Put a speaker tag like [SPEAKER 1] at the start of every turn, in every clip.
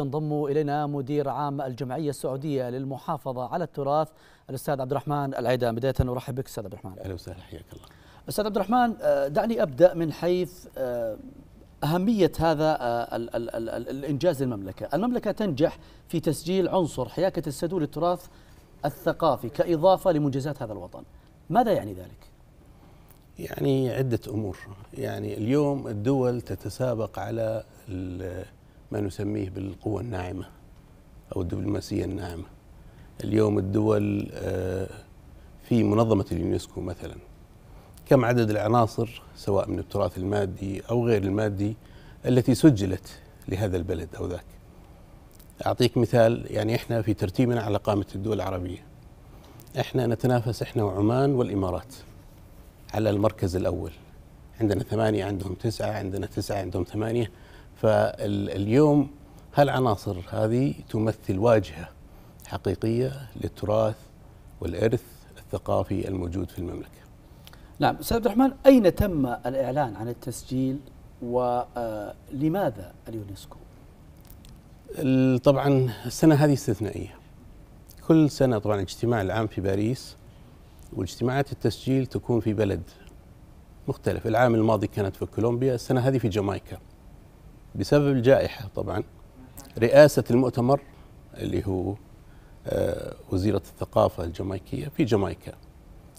[SPEAKER 1] ينضم إلينا مدير عام الجمعية السعودية للمحافظة على التراث الأستاذ عبد الرحمن العيدان بداية أرحب بك أستاذ عبد الرحمن أهلا وسهلا حياك الله أستاذ عبد الرحمن آه، دعني أبدأ من حيث آه، أهمية هذا آه، الإنجاز للمملكة المملكة تنجح في تسجيل عنصر حياكة السدول التراث الثقافي كإضافة لمنجزات هذا الوطن
[SPEAKER 2] ماذا يعني ذلك؟ يعني عدة أمور يعني اليوم الدول تتسابق على ال ما نسميه بالقوة الناعمة أو الدبلوماسية الناعمة اليوم الدول آه، في منظمة اليونسكو مثلا كم عدد العناصر سواء من التراث المادي أو غير المادي التي سجلت لهذا البلد أو ذاك أعطيك مثال يعني إحنا في ترتيبنا على قائمة الدول العربية إحنا نتنافس إحنا وعمان والإمارات على المركز الأول عندنا ثمانية عندهم تسعة عندنا تسعة عندهم ثمانية فاليوم هالعناصر هذه تمثل واجهه حقيقيه للتراث والارث الثقافي الموجود في المملكه.
[SPEAKER 1] نعم استاذ عبد الرحمن اين تم الاعلان عن التسجيل ولماذا آه، اليونسكو؟
[SPEAKER 2] طبعا السنه هذه استثنائيه. كل سنه طبعا اجتماع العام في باريس واجتماعات التسجيل تكون في بلد مختلف، العام الماضي كانت في كولومبيا، السنه هذه في جامايكا. بسبب الجائحة طبعا رئاسة المؤتمر اللي هو آه، وزيرة الثقافة الجامايكية في جامايكا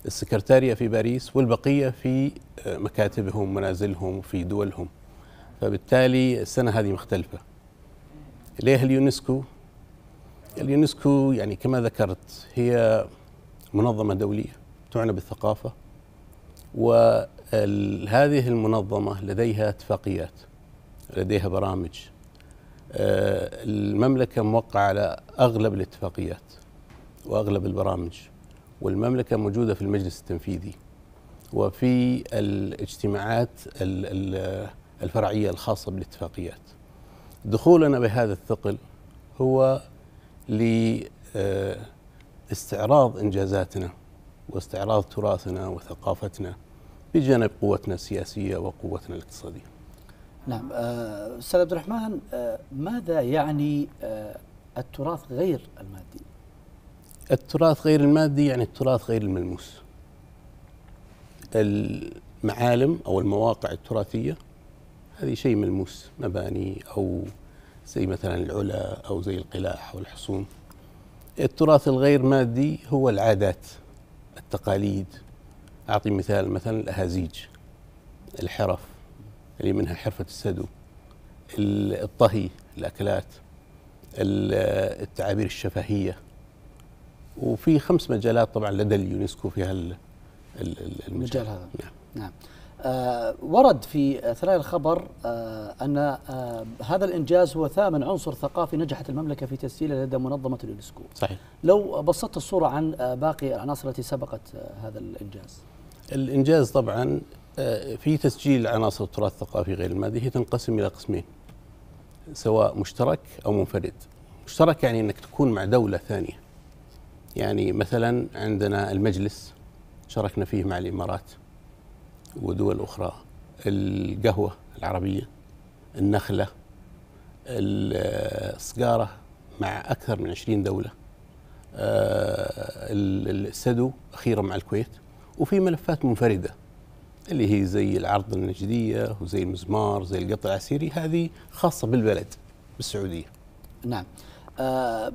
[SPEAKER 2] السكرتارية في باريس والبقية في آه، مكاتبهم منازلهم في دولهم فبالتالي السنة هذه مختلفة ليه اليونسكو؟ اليونسكو يعني كما ذكرت هي منظمة دولية تعنى بالثقافة وهذه المنظمة لديها اتفاقيات لديها برامج آه، المملكة موقعة على أغلب الاتفاقيات وأغلب البرامج والمملكة موجودة في المجلس التنفيذي وفي الاجتماعات الفرعية الخاصة بالاتفاقيات دخولنا بهذا الثقل هو لاستعراض آه، إنجازاتنا واستعراض تراثنا وثقافتنا بجانب قوتنا السياسية وقوتنا الاقتصادية
[SPEAKER 1] نعم آه، استاذ عبد الرحمن آه، ماذا يعني آه، التراث غير المادي؟
[SPEAKER 2] التراث غير المادي يعني التراث غير الملموس. المعالم او المواقع التراثيه هذه شيء ملموس مباني او زي مثلا العلا او زي القلاع او الحصون. التراث الغير مادي هو العادات التقاليد اعطي مثال مثلا الاهازيج الحرف اللي منها حرفة السدو الطهي الأكلات التعابير الشفهية وفي خمس مجالات طبعا لدى اليونسكو في المجال, المجال هذا نعم,
[SPEAKER 1] نعم. آه ورد في اثناء الخبر آه ان آه هذا الانجاز هو ثامن عنصر ثقافي نجحت المملكه في تسجيله لدى منظمه اليونسكو. صحيح. لو بسطت الصوره عن آه، باقي العناصر التي سبقت آه، هذا الانجاز.
[SPEAKER 2] الانجاز طبعا آه، في تسجيل عناصر التراث الثقافي غير المادي هي تنقسم الى قسمين سواء مشترك او منفرد مشترك يعني انك تكون مع دوله ثانيه يعني مثلا عندنا المجلس شاركنا فيه مع الامارات ودول اخرى القهوه العربيه النخله السقاره مع اكثر من 20 دوله آه، السدو اخيرا مع الكويت وفي ملفات منفرده اللي هي زي العرض النجدية وزي المزمار زي القطع العسيري هذه خاصة بالبلد بالسعودية نعم
[SPEAKER 1] آه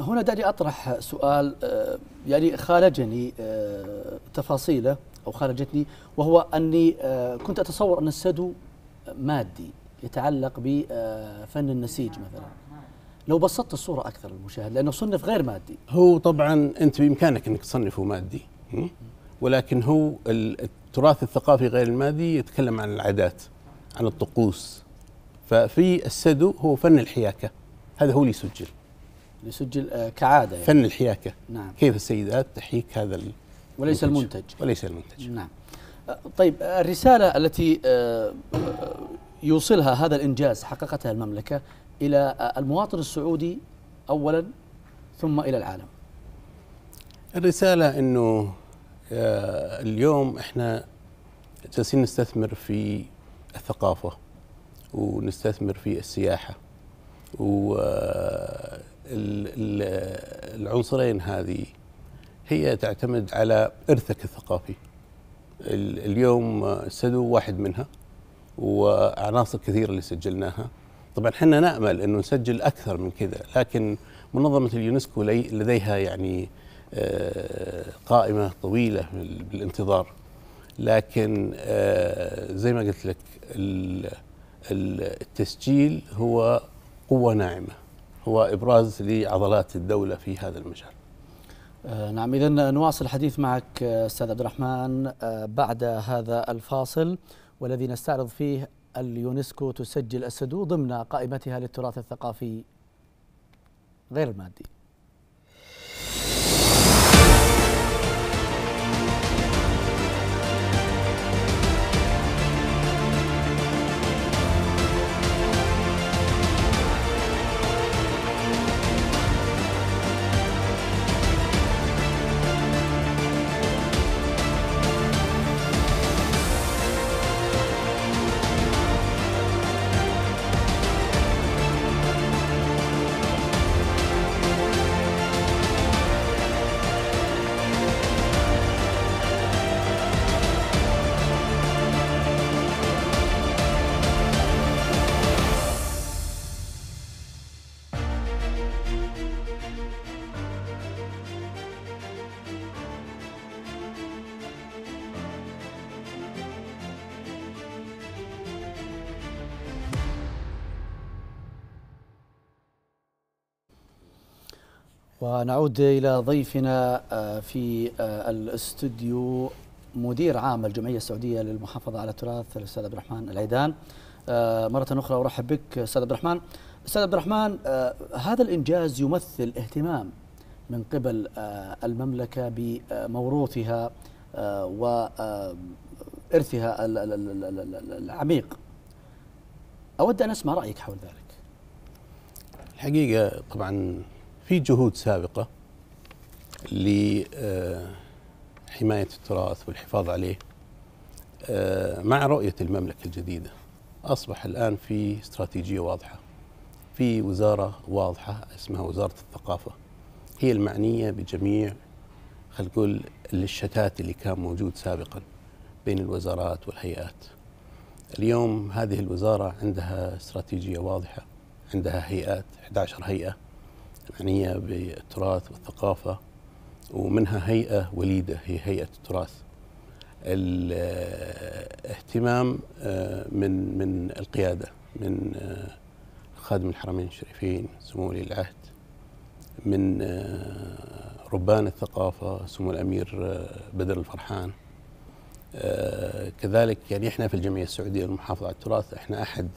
[SPEAKER 1] هنا دعني أطرح سؤال آه يعني خالجني آه تفاصيله أو خالجتني وهو أني آه كنت أتصور أن السدو مادي يتعلق بفن النسيج مثلا لو بسطت الصورة أكثر للمشاهد لأنه صنف غير مادي
[SPEAKER 2] هو طبعا أنت بإمكانك أنك تصنفه مادي ولكن هو التراث الثقافي غير المادي يتكلم عن العادات عن الطقوس ففي السدو هو فن الحياكة هذا هو اللي يسجل
[SPEAKER 1] اللي يسجل آه، كعادة يعني. فن
[SPEAKER 2] الحياكة نعم. كيف السيدات تحيك هذا المنتج. وليس المنتج وليس المنتج
[SPEAKER 1] نعم آه، طيب آه، الرسالة التي يوصلها هذا الإنجاز حققتها المملكة إلى المواطن السعودي أولا ثم إلى العالم
[SPEAKER 2] الرسالة أنه آه، اليوم احنا جالسين نستثمر في الثقافه ونستثمر في السياحه والعنصرين آه، هذه هي تعتمد على ارثك الثقافي اليوم السدو واحد منها وعناصر كثيره اللي سجلناها طبعا احنا نامل انه نسجل اكثر من كذا لكن منظمه اليونسكو لديها يعني آه، قائمة طويلة بالانتظار لكن آه، زي ما قلت لك التسجيل هو قوة ناعمة هو إبراز لعضلات الدولة في هذا المجال
[SPEAKER 1] آه، نعم إذا نواصل الحديث معك أستاذ عبد الرحمن بعد هذا الفاصل والذي نستعرض فيه اليونسكو تسجل السدو ضمن قائمتها للتراث الثقافي غير المادي ونعود إلى ضيفنا آه، في آه، الاستوديو مدير عام الجمعية السعودية للمحافظة على التراث الأستاذ عبد الرحمن العيدان آه، مرة أخرى أرحب بك أستاذ عبد الرحمن أستاذ عبد الرحمن هذا الإنجاز يمثل اهتمام من قبل المملكة بموروثها وإرثها العميق أود أن أسمع رأيك حول ذلك
[SPEAKER 2] الحقيقة طبعا في جهود سابقة لحماية آه، التراث والحفاظ عليه آه، مع رؤية المملكة الجديدة أصبح الآن في استراتيجية واضحة في وزارة واضحة اسمها وزارة الثقافة هي المعنية بجميع خلينا نقول الشتات اللي كان موجود سابقا بين الوزارات والهيئات اليوم هذه الوزارة عندها استراتيجية واضحة عندها هيئات 11 هيئة معنية بالتراث والثقافة ومنها هيئة وليدة هي هيئة التراث الاهتمام آه، من من القيادة من آه، خادم الحرمين الشريفين سمو ولي العهد من آه، ربان الثقافة سمو الأمير بدر الفرحان كذلك يعني احنا في الجمعية السعودية للمحافظة على التراث احنا أحد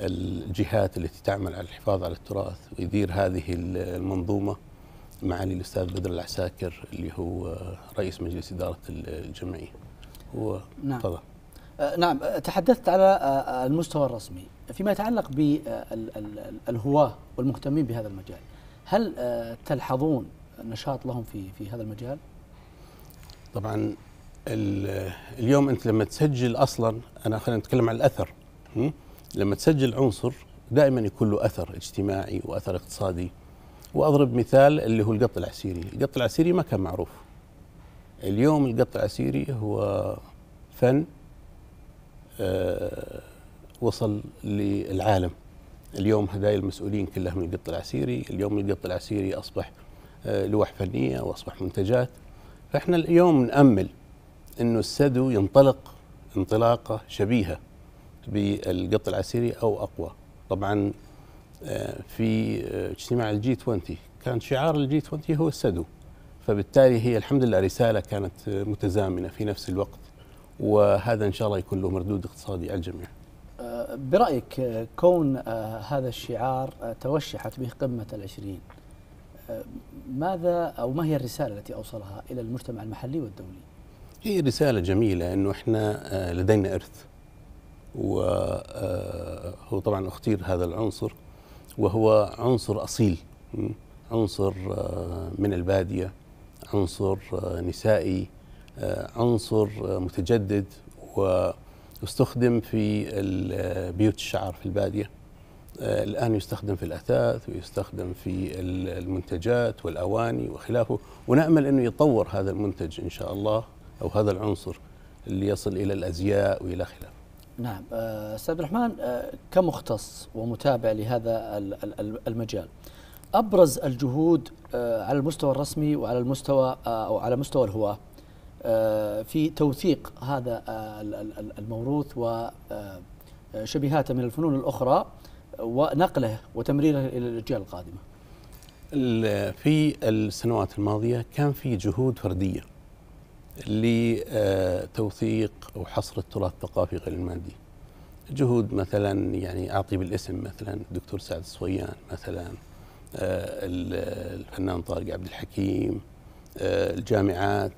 [SPEAKER 2] الجهات التي تعمل على الحفاظ على التراث ويدير هذه المنظومه معالي الاستاذ بدر العساكر اللي هو رئيس مجلس اداره الجمعيه هو نعم طبعا.
[SPEAKER 1] أه، نعم تحدثت على أه، أه، المستوى الرسمي فيما يتعلق بالهواة والمهتمين بهذا المجال هل تلحظون نشاط لهم في في هذا المجال؟
[SPEAKER 2] طبعا اليوم انت لما تسجل اصلا انا خلينا نتكلم عن الاثر لما تسجل عنصر دائما يكون له اثر اجتماعي واثر اقتصادي واضرب مثال اللي هو القط العسيري، القط العسيري ما كان معروف. اليوم القط العسيري هو فن آه، وصل للعالم. اليوم هدايا المسؤولين كلها من القط العسيري، اليوم القط العسيري اصبح آه، لوح فنيه واصبح منتجات. فاحنا اليوم نامل انه السدو ينطلق انطلاقه شبيهه بالقط العسيري او اقوى طبعا آه، في آه، اجتماع الجي 20 كان شعار الجي 20 هو السدو فبالتالي هي الحمد لله رساله كانت متزامنه في نفس الوقت وهذا ان شاء الله يكون له مردود اقتصادي على الجميع.
[SPEAKER 1] آه، برايك كون هذا الشعار توشحت به قمه العشرين ماذا او ما هي الرساله التي اوصلها الى المجتمع المحلي والدولي؟
[SPEAKER 2] هي رساله جميله انه احنا لدينا ارث وهو آه، طبعا اختير هذا العنصر وهو عنصر اصيل عنصر آه، من الباديه عنصر آه، نسائي عنصر متجدد واستخدم في بيوت الشعر في الباديه الآن يستخدم في الأثاث ويستخدم في المنتجات والأواني وخلافه ونأمل أنه يطور هذا المنتج إن شاء الله أو هذا العنصر اللي يصل إلى الأزياء وإلى خلافه
[SPEAKER 1] نعم استاذ آه، عبد الرحمن آه، كمختص ومتابع لهذا المجال ابرز الجهود آه، على المستوى الرسمي وعلى المستوى او على مستوى الهواه في توثيق هذا الموروث وشبيهاته من الفنون الاخرى ونقله وتمريره الى الاجيال القادمه.
[SPEAKER 2] في السنوات الماضيه كان في جهود فرديه لتوثيق او حصر التراث الثقافي غير المادي. جهود مثلا يعني اعطي بالاسم مثلا الدكتور سعد الصويان مثلا آه، الفنان طارق عبد الحكيم آه، الجامعات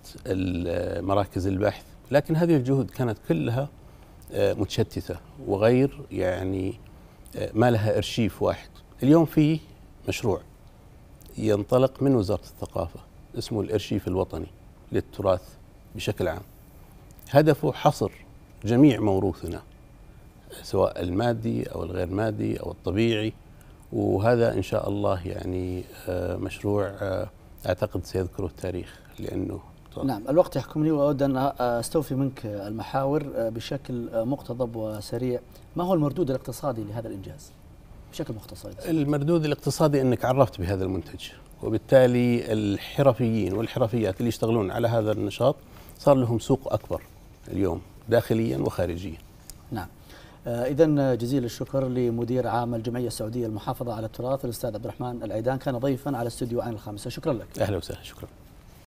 [SPEAKER 2] مراكز البحث لكن هذه الجهود كانت كلها آه، متشتته وغير يعني ما لها ارشيف واحد اليوم في مشروع ينطلق من وزاره الثقافه اسمه الارشيف الوطني للتراث بشكل عام هدفه حصر جميع موروثنا سواء المادي او الغير مادي او الطبيعي وهذا ان شاء الله يعني آه، مشروع آه، اعتقد سيذكره التاريخ لانه
[SPEAKER 1] نعم الوقت يحكم لي واود ان استوفي منك المحاور آه، بشكل مقتضب وسريع ما هو المردود الاقتصادي لهذا الانجاز بشكل مختصر
[SPEAKER 2] المردود الاقتصادي انك عرفت بهذا المنتج وبالتالي الحرفيين والحرفيات اللي يشتغلون على هذا النشاط صار لهم سوق أكبر اليوم داخليا وخارجيا نعم
[SPEAKER 1] آه، إذا جزيل الشكر لمدير عام الجمعية السعودية المحافظة على التراث الأستاذ عبد الرحمن العيدان كان ضيفا على استوديو عين الخامسة شكرا لك أهلا وسهلا شكرا